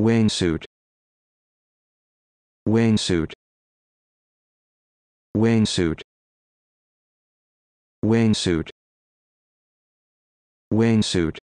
wingsuit wingsuit wingsuit wingsuit wingsuit